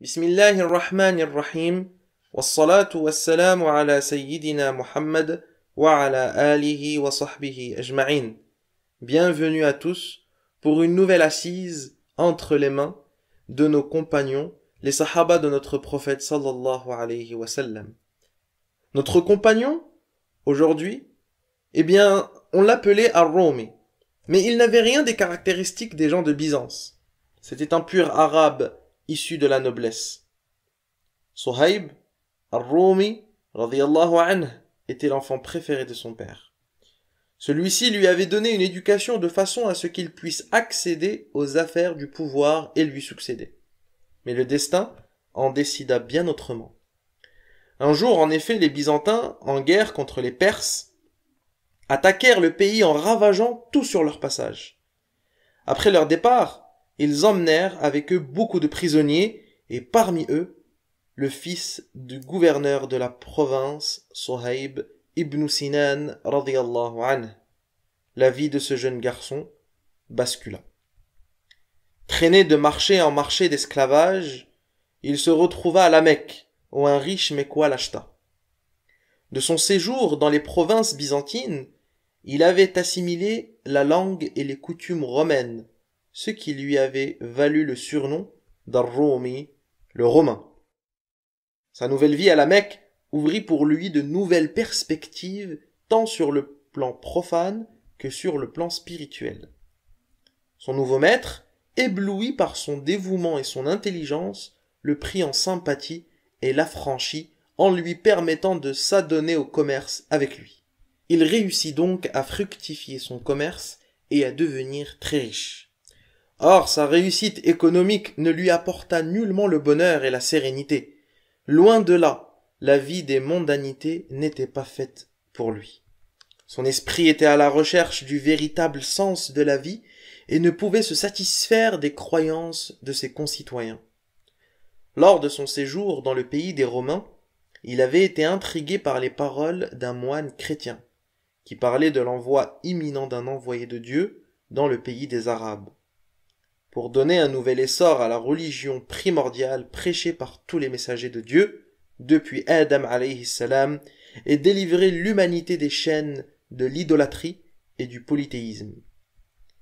بسم الله الرحمن الرحيم والصلاة والسلام على wa محمد وعلى آله وصحبه Bienvenue à tous pour une nouvelle assise entre les mains de nos compagnons, les sahaba de notre prophète sallallahu alayhi wa sallam. Notre compagnon, aujourd'hui, eh bien, on l'appelait ar mais il n'avait rien des caractéristiques des gens de Byzance. C'était un pur arabe issu de la noblesse. Sohaib al-Rumi était l'enfant préféré de son père. Celui-ci lui avait donné une éducation de façon à ce qu'il puisse accéder aux affaires du pouvoir et lui succéder. Mais le destin en décida bien autrement. Un jour, en effet, les Byzantins, en guerre contre les Perses, attaquèrent le pays en ravageant tout sur leur passage. Après leur départ, ils emmenèrent avec eux beaucoup de prisonniers, et parmi eux, le fils du gouverneur de la province, Sohaib ibn Sinan, radiallahu anhu. La vie de ce jeune garçon bascula. Traîné de marché en marché d'esclavage, il se retrouva à la Mecque, où un riche mekwa l'acheta. De son séjour dans les provinces byzantines, il avait assimilé la langue et les coutumes romaines, ce qui lui avait valu le surnom d'Arromi, le Romain. Sa nouvelle vie à la Mecque ouvrit pour lui de nouvelles perspectives tant sur le plan profane que sur le plan spirituel. Son nouveau maître, ébloui par son dévouement et son intelligence, le prit en sympathie et l'affranchit en lui permettant de s'adonner au commerce avec lui. Il réussit donc à fructifier son commerce et à devenir très riche. Or, sa réussite économique ne lui apporta nullement le bonheur et la sérénité. Loin de là, la vie des mondanités n'était pas faite pour lui. Son esprit était à la recherche du véritable sens de la vie et ne pouvait se satisfaire des croyances de ses concitoyens. Lors de son séjour dans le pays des Romains, il avait été intrigué par les paroles d'un moine chrétien, qui parlait de l'envoi imminent d'un envoyé de Dieu dans le pays des Arabes pour donner un nouvel essor à la religion primordiale prêchée par tous les messagers de Dieu, depuis Adam alayhi salam, et délivrer l'humanité des chaînes de l'idolâtrie et du polythéisme.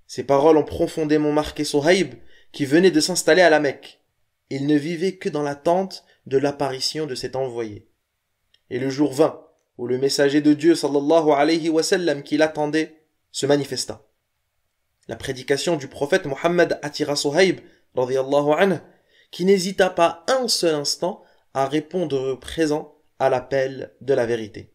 Ces paroles ont profondément marqué Sohaïb qui venait de s'installer à la Mecque. Il ne vivait que dans l'attente de l'apparition de cet envoyé. Et le jour vint, où le messager de Dieu sallallahu alayhi wa sallam qui l'attendait se manifesta. La prédication du prophète Mohammed attira Sohaib, qui n'hésita pas un seul instant à répondre présent à l'appel de la vérité.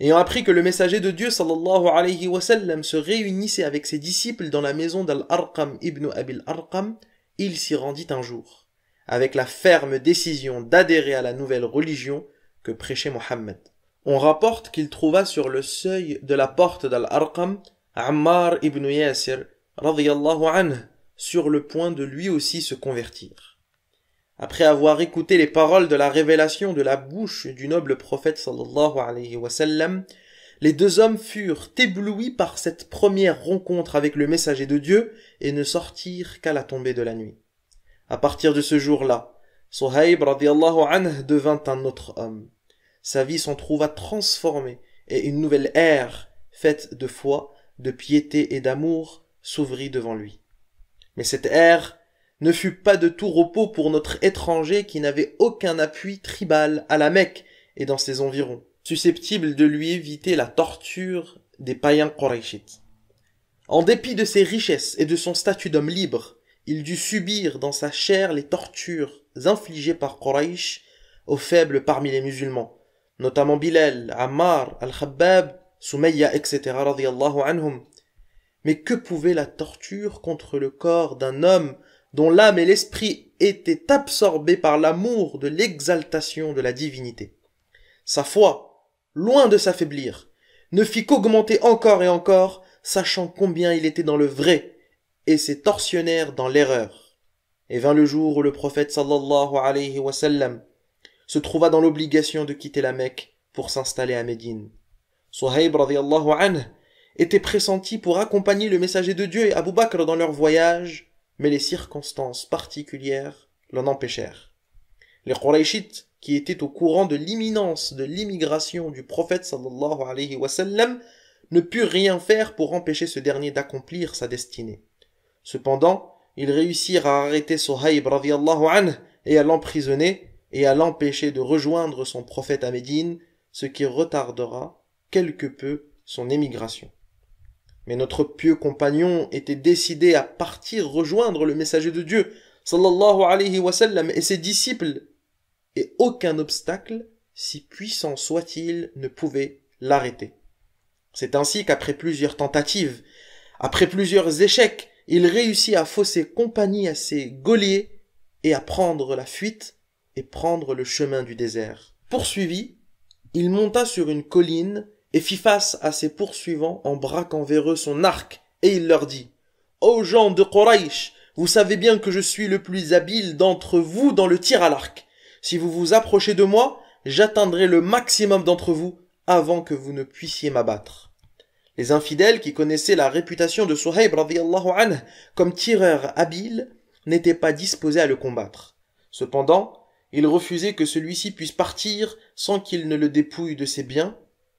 Ayant appris que le messager de Dieu sallallahu alayhi wa sallam se réunissait avec ses disciples dans la maison d'Al-Arqam ibn Abil Arqam, il s'y rendit un jour, avec la ferme décision d'adhérer à la nouvelle religion que prêchait Mohammed. On rapporte qu'il trouva sur le seuil de la porte d'Al-Arqam Ammar ibn Yasir anhu, sur le point de lui aussi se convertir. Après avoir écouté les paroles de la révélation de la bouche du noble prophète sallallahu alayhi wa sallam, les deux hommes furent éblouis par cette première rencontre avec le messager de Dieu et ne sortirent qu'à la tombée de la nuit. À partir de ce jour-là, Sohaib radiallahu anh devint un autre homme. Sa vie s'en trouva transformée et une nouvelle ère, faite de foi, de piété et d'amour s'ouvrit devant lui. Mais cette ère ne fut pas de tout repos pour notre étranger qui n'avait aucun appui tribal à la Mecque et dans ses environs, susceptible de lui éviter la torture des païens Qurayshites. En dépit de ses richesses et de son statut d'homme libre, il dut subir dans sa chair les tortures infligées par Quraysh aux faibles parmi les musulmans, notamment Bilal, Ammar, Al-Khabbab Soumeya, etc. anhum. Mais que pouvait la torture contre le corps d'un homme dont l'âme et l'esprit étaient absorbés par l'amour de l'exaltation de la divinité Sa foi, loin de s'affaiblir, ne fit qu'augmenter encore et encore, sachant combien il était dans le vrai, et ses tortionnaires dans l'erreur. Et vint le jour où le prophète sallallahu alayhi wa sallam se trouva dans l'obligation de quitter la Mecque pour s'installer à Médine. Suhaib radiallahu était pressenti pour accompagner le messager de Dieu et Abu Bakr dans leur voyage, mais les circonstances particulières l'en empêchèrent. Les Qurayshites, qui étaient au courant de l'imminence de l'immigration du prophète sallallahu alayhi wa sallam, ne purent rien faire pour empêcher ce dernier d'accomplir sa destinée. Cependant, ils réussirent à arrêter Sohaib radiallahu et à l'emprisonner et à l'empêcher de rejoindre son prophète à Médine, ce qui retardera quelque peu son émigration. Mais notre pieux compagnon était décidé à partir rejoindre le messager de Dieu, sallallahu alayhi wa sallam, et ses disciples, et aucun obstacle, si puissant soit-il, ne pouvait l'arrêter. C'est ainsi qu'après plusieurs tentatives, après plusieurs échecs, il réussit à fausser compagnie à ses gauliers et à prendre la fuite et prendre le chemin du désert. Poursuivi, il monta sur une colline et fit face à ses poursuivants en braquant vers eux son arc, et il leur dit Ô gens de Quraysh, vous savez bien que je suis le plus habile d'entre vous dans le tir à l'arc. Si vous vous approchez de moi, j'atteindrai le maximum d'entre vous avant que vous ne puissiez m'abattre. Les infidèles qui connaissaient la réputation de Suhaib anhu comme tireur habile n'étaient pas disposés à le combattre. Cependant, ils refusaient que celui-ci puisse partir sans qu'il ne le dépouille de ses biens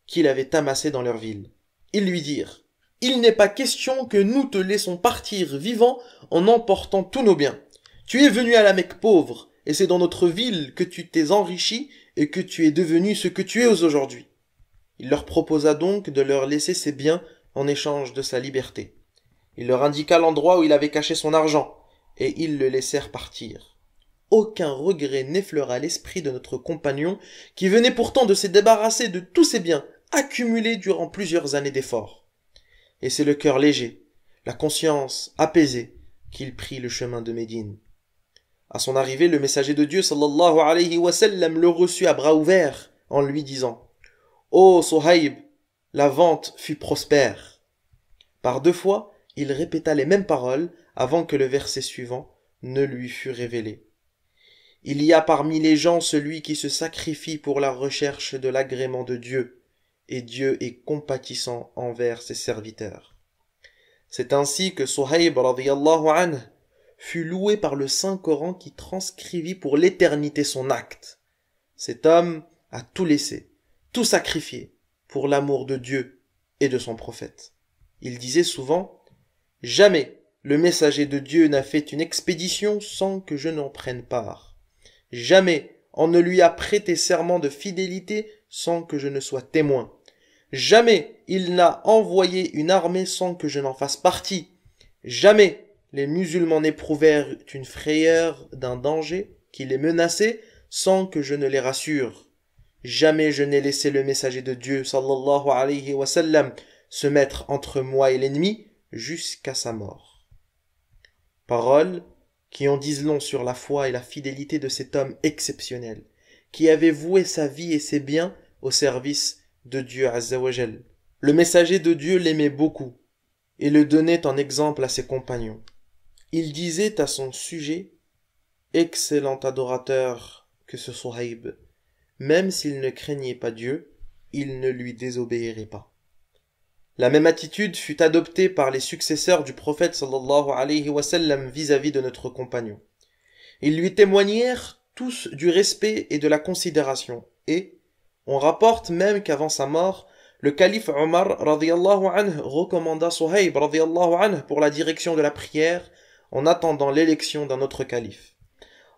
qu'il avait amassé dans leur ville. Ils lui dirent Il n'est pas question que nous te laissons partir vivant en emportant tous nos biens. Tu es venu à la Mecque pauvre, et c'est dans notre ville que tu t'es enrichi et que tu es devenu ce que tu es aujourd'hui. Il leur proposa donc de leur laisser ses biens en échange de sa liberté. Il leur indiqua l'endroit où il avait caché son argent, et ils le laissèrent partir aucun regret n'effleura l'esprit de notre compagnon, qui venait pourtant de se débarrasser de tous ses biens accumulés durant plusieurs années d'efforts. Et c'est le cœur léger, la conscience apaisée, qu'il prit le chemin de Médine. À son arrivée, le messager de Dieu sallallahu alayhi wa sallam le reçut à bras ouverts en lui disant Ô oh, la vente fut prospère. Par deux fois, il répéta les mêmes paroles avant que le verset suivant ne lui fût révélé. Il y a parmi les gens celui qui se sacrifie pour la recherche de l'agrément de Dieu, et Dieu est compatissant envers ses serviteurs. C'est ainsi que Suhaib anhu fut loué par le Saint-Coran qui transcrivit pour l'éternité son acte. Cet homme a tout laissé, tout sacrifié, pour l'amour de Dieu et de son prophète. Il disait souvent Jamais le messager de Dieu n'a fait une expédition sans que je n'en prenne part. Jamais on ne lui a prêté serment de fidélité sans que je ne sois témoin. Jamais il n'a envoyé une armée sans que je n'en fasse partie. Jamais les musulmans n'éprouvèrent une frayeur d'un danger qui les menaçait sans que je ne les rassure. Jamais je n'ai laissé le messager de Dieu sallallahu alayhi wa sallam se mettre entre moi et l'ennemi jusqu'à sa mort. Parole qui en disent long sur la foi et la fidélité de cet homme exceptionnel, qui avait voué sa vie et ses biens au service de Dieu Azzawajal. Le messager de Dieu l'aimait beaucoup et le donnait en exemple à ses compagnons. Il disait à son sujet Excellent adorateur que ce soit même s'il ne craignait pas Dieu, il ne lui désobéirait pas. La même attitude fut adoptée par les successeurs du prophète sallallahu alayhi wa sallam vis-à-vis de notre compagnon. Ils lui témoignèrent tous du respect et de la considération et on rapporte même qu'avant sa mort, le calife Omar radiallahu anhu recommanda Sohaib radiallahu anhu pour la direction de la prière en attendant l'élection d'un autre calife.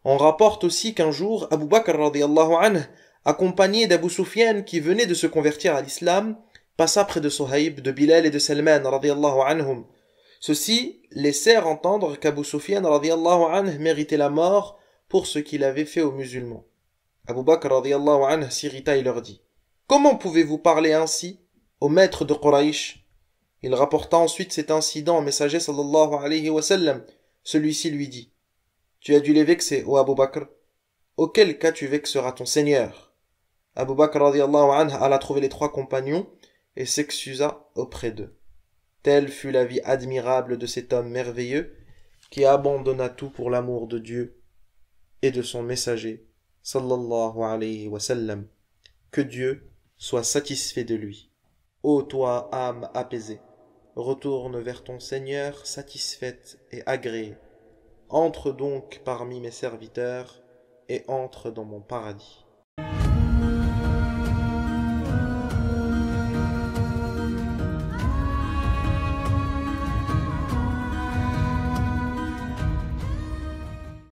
On rapporte aussi qu'un jour, Abu Bakr radiallahu anhu, accompagné d'Abu Sufyan qui venait de se convertir à l'islam, passa près de Sohaïb, de Bilal et de Salman anhum. Ceux-ci laissèrent entendre qu'Abu Sufyan anhu méritait la mort pour ce qu'il avait fait aux musulmans. Abu Bakr s'irrita et leur dit Comment pouvez-vous parler ainsi au maître de Quraysh Il rapporta ensuite cet incident au messager sallallahu alayhi wa Celui-ci lui dit Tu as dû les vexer, ô Abu Bakr. Auquel cas tu vexeras ton Seigneur Abu Bakr alla trouver les trois compagnons et s'excusa auprès d'eux. Telle fut la vie admirable de cet homme merveilleux qui abandonna tout pour l'amour de Dieu et de son messager, sallallahu alayhi wa Que Dieu soit satisfait de lui. Ô toi, âme apaisée, retourne vers ton Seigneur satisfaite et agréée. Entre donc parmi mes serviteurs et entre dans mon paradis.